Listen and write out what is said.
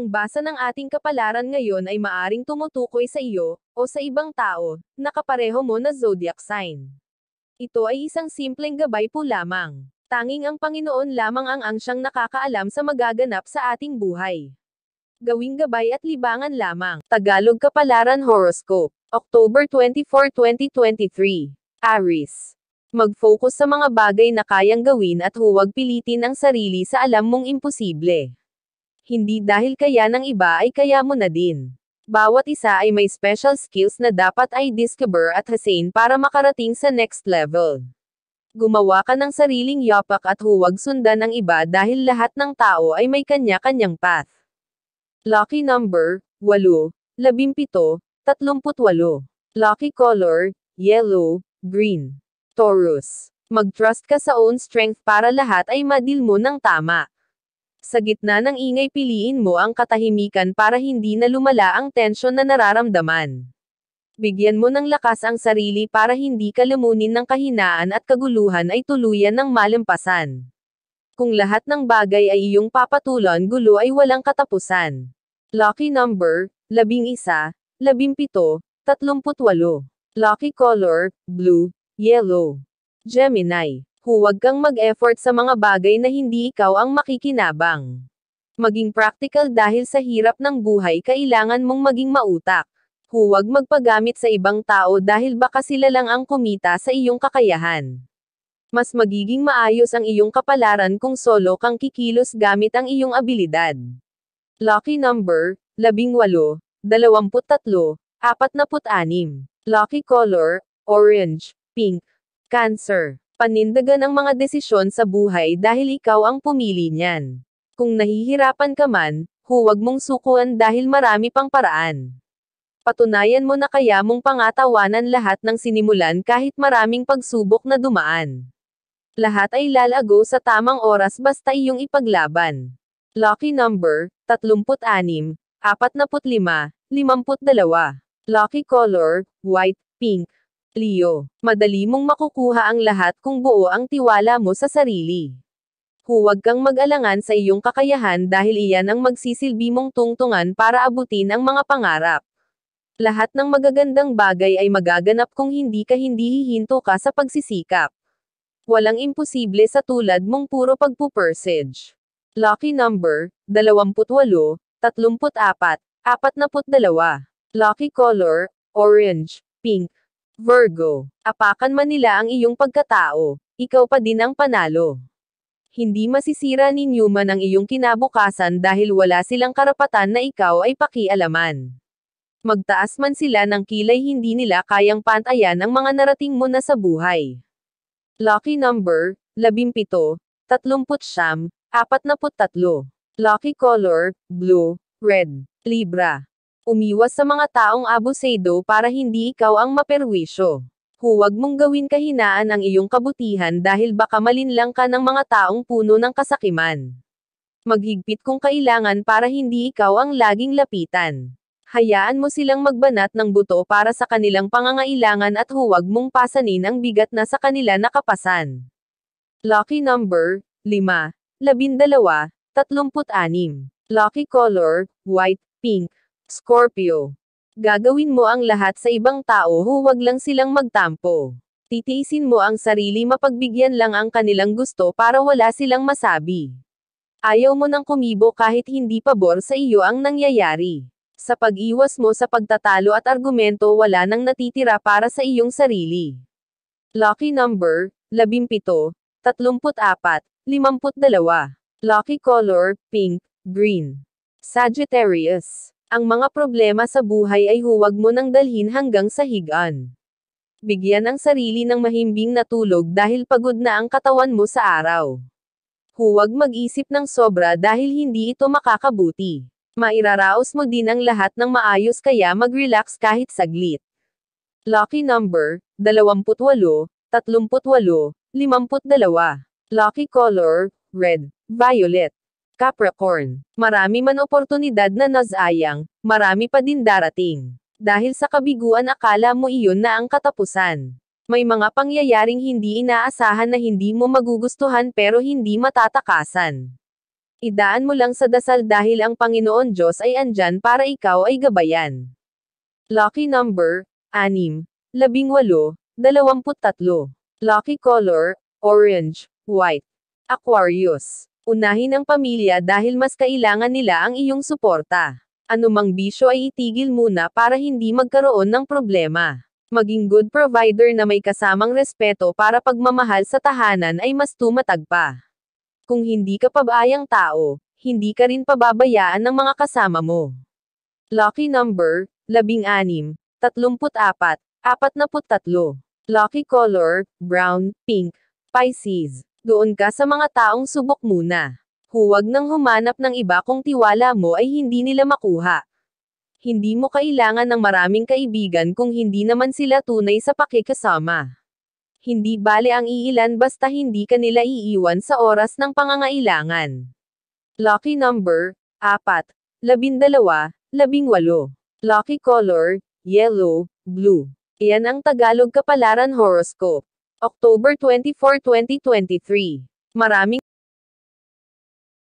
ang basa ng ating kapalaran ngayon ay maaring tumutukoy sa iyo, o sa ibang tao, na kapareho mo na zodiac sign. Ito ay isang simpleng gabay po lamang. Tanging ang Panginoon lamang ang ang siyang nakakaalam sa magaganap sa ating buhay. Gawing gabay at libangan lamang. Tagalog Kapalaran Horoscope. October 24, 2023. Aries. Mag-focus sa mga bagay na kayang gawin at huwag pilitin ang sarili sa alam mong imposible. Hindi dahil kaya ng iba ay kaya mo na din. Bawat isa ay may special skills na dapat ay discover at hasain para makarating sa next level. Gumawa ka ng sariling yapak at huwag sundan ang iba dahil lahat ng tao ay may kanya-kanyang path. Lucky number, 8, 17, 38. Lucky color, yellow, green. Taurus. Mag-trust ka sa own strength para lahat ay madil mo ng tama. Sa gitna ng ingay piliin mo ang katahimikan para hindi na lumala ang tensyon na nararamdaman. Bigyan mo ng lakas ang sarili para hindi ka lamunin ng kahinaan at kaguluhan ay tuluyan ng malampasan. Kung lahat ng bagay ay iyong papatulon gulo ay walang katapusan. Lucky number, labing isa, labing pito, tatlumput walo. Lucky color, blue, yellow. Gemini Huwag kang mag-effort sa mga bagay na hindi ikaw ang makikinabang. Maging practical dahil sa hirap ng buhay kailangan mong maging mautak. Huwag magpagamit sa ibang tao dahil baka sila lang ang kumita sa iyong kakayahan mas magiging maayos ang iyong kapalaran kung solo kang kikilos gamit ang iyong abilidad. Lucky number, 18, 23, 46. Lucky color, orange, pink, cancer. Panindagan ang mga desisyon sa buhay dahil ikaw ang pumili niyan. Kung nahihirapan ka man, huwag mong sukuan dahil marami pang paraan. Patunayan mo na kaya mong pangatawanan lahat ng sinimulan kahit maraming pagsubok na dumaan. Lahat ay lalago sa tamang oras basta iyong ipaglaban. Lucky number, 36, 45, 52. Lucky color, white, pink. Leo, madali mong makukuha ang lahat kung buo ang tiwala mo sa sarili. Huwag kang mag-alangan sa iyong kakayahan dahil iyan ang magsisilbi mong tungtungan para abutin ang mga pangarap. Lahat ng magagandang bagay ay magaganap kung hindi ka hindi hihinto ka sa pagsisikap. Walang imposible sa tulad mong puro pagpupersage. Lucky number, 28, 34, 42. Lucky color, orange, pink. Virgo, apakan man nila ang iyong pagkatao, ikaw pa din ang panalo. Hindi masisira ni Newman ang iyong kinabukasan dahil wala silang karapatan na ikaw ay pakialaman. Magtaas man sila ng kilay hindi nila kayang pantayan ang mga narating mo na sa buhay. Lucky number, 17, 39, 43. Lucky color, blue, red. Libra. Umiwas sa mga taong abusado para hindi ikaw ang maperwisyo. Huwag mong gawin kahinaan ang iyong kabutihan dahil baka malinlang ka ng mga taong puno ng kasakiman. Maghigpit kung kailangan para hindi ikaw ang laging lapitan. Hayaan mo silang magbanat ng buto para sa kanilang pangangailangan at huwag mong pasanin ang bigat na sa kanila nakapasan. Lucky number, 5, 12, 36. Lucky color, white, pink. Scorpio. Gagawin mo ang lahat sa ibang tao huwag lang silang magtampo. Titiisin mo ang sarili mapagbigyan lang ang kanilang gusto para wala silang masabi. Ayaw mo nang kumibo kahit hindi pabor sa iyo ang nangyayari. Sa pag-iwas mo sa pagtatalo at argumento wala nang natitira para sa iyong sarili. Lucky number, 17, 34, 52. Lucky color, pink, green. Sagittarius. Ang mga problema sa buhay ay huwag mo nang dalhin hanggang sa higaan. Bigyan ang sarili ng mahimbing na tulog dahil pagod na ang katawan mo sa araw. Huwag mag-isip ng sobra dahil hindi ito makakabuti. Mairaraos mo din ang lahat ng maayos kaya mag-relax kahit saglit. Lucky number, 28, 38, 52. Lucky color, red, violet. Capricorn. Marami man oportunidad na nazayang, marami pa din darating. Dahil sa kabiguan akala mo iyon na ang katapusan. May mga pangyayaring hindi inaasahan na hindi mo magugustuhan pero hindi matatakasan. Idaan mo lang sa dasal dahil ang Panginoon Diyos ay andyan para ikaw ay gabayan. Lucky number, 6, 18, 23. Lucky color, orange, white. Aquarius. Unahin ang pamilya dahil mas kailangan nila ang iyong suporta. Anumang bisyo ay itigil muna para hindi magkaroon ng problema. Maging good provider na may kasamang respeto para pagmamahal sa tahanan ay mas tumatag pa. Kung hindi ka pabayang tao, hindi ka rin pababayaan ng mga kasama mo. Lucky number, 16, 34, 43. Lucky color, brown, pink, Pisces. Doon ka sa mga taong subok muna. Huwag nang humanap ng iba kung tiwala mo ay hindi nila makuha. Hindi mo kailangan ng maraming kaibigan kung hindi naman sila tunay sa pakikasama. Hindi bale ang iilan basta hindi ka nila iiwan sa oras ng pangangailangan. Lucky number, 4, 12, 18. Lucky color, yellow, blue. Iyan ang Tagalog kapalaran horoscope. October 24, 2023. Maraming